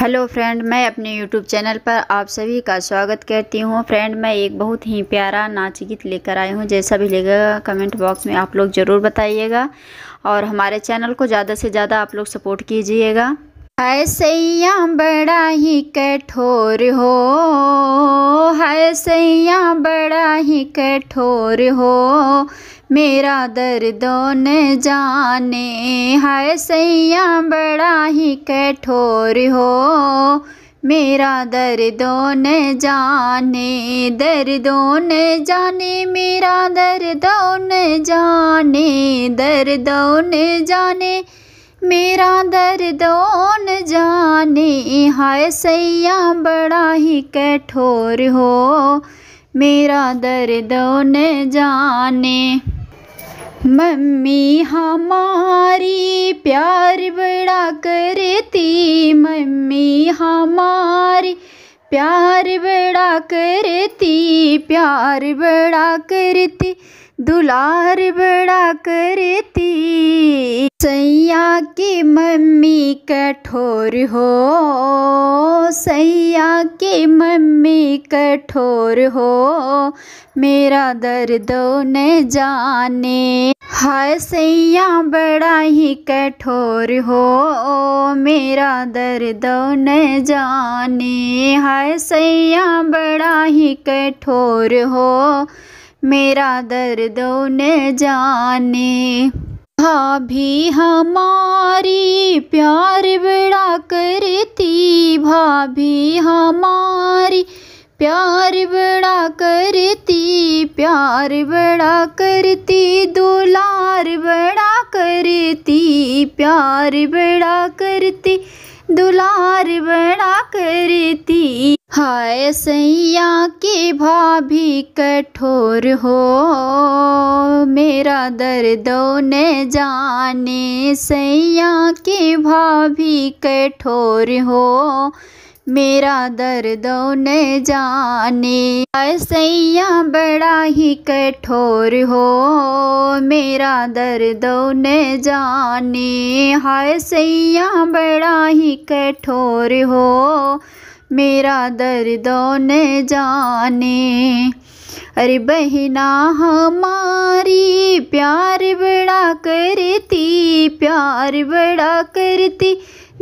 hello friend मैं अपने YouTube channel पर आप सभी का स्वागत करती हूँ फ्रेंड मैं एक बहुत ही प्यारा नाच गीत लेकर आई हूँ जैसा भी लगेगा कमेंट बॉक्स में आप लोग ज़रूर बताइएगा और हमारे चैनल को ज़्यादा से ज़्यादा आप लोग सपोर्ट कीजिएगा है सैया बड़ा ही कठोर हो है सैया बड़ा ही कठोर हो मेरा दर न जाने हाय सैया बड़ा ही कठोर हो मेरा दर न जाने दर न जाने मेरा दर्दों न जाने दर्दों न जाने मेरा दर न जाने हाय सैया बड़ा ही कठोर हो मेरा दर्द न जाने मम्मी हमारी प्यार बड़ा करती मम्मी हमारी प्यार बड़ा करती प्यार बड़ा करती दुलार बड़ा करती सैया की मम्मी कठोर हो सैया की मम्मी कठोर हो मेरा दर्द न जाने हाय सैया बड़ा ही कठोर हो मेरा दर्द न जाने हाय सैया बड़ा ही कठोर हो मेरा दर्द न जाने भाभी हमारी प्यार बड़ा करती भाभी हमारी प्यार बड़ा करती प्यार बड़ा करती दुलार बड़ा करती प्यार बड़ा करती दुलार बड़ा करती हाय सैया की भाभी कठोर हो मेरा दर्द न जाने सैया की भाभी कठोर हो मेरा दर्द न जाने हाय सैया बड़ा ही कठोर हो मेरा दर्द न जाने हाय सैया बड़ा ही कठोर हो मेरा दर्दों ने जाने अरे बहना हमारी प्यार बड़ा करती प्यार बड़ा करती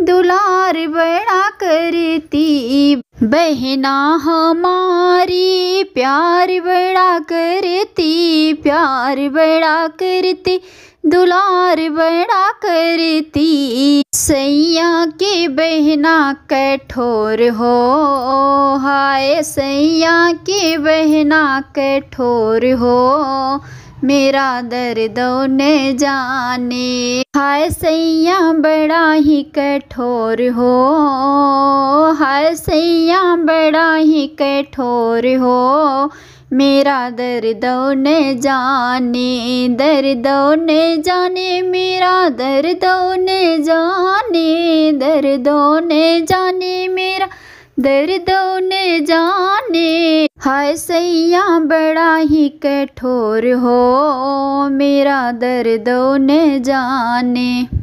दुलार बड़ा करती बहना हमारी प्यार बड़ा करती प्यार बड़ा करती दुलार बड़ा करती सैया की बहना कठोर हो हाय सैया की बहना कठोर हो मेरा दर्द न जाने हाय सैया बड़ा ही कठोर हो हाय सैया बड़ा ही कठोर हो मेरा दर्दों ने जाने दर्दों ने जाने मेरा दर्दों ने जाने दर्दों ने जाने मेरा दर्दों ने जाने हाय सैया बड़ा ही कठोर हो मेरा दर्दों ने जाने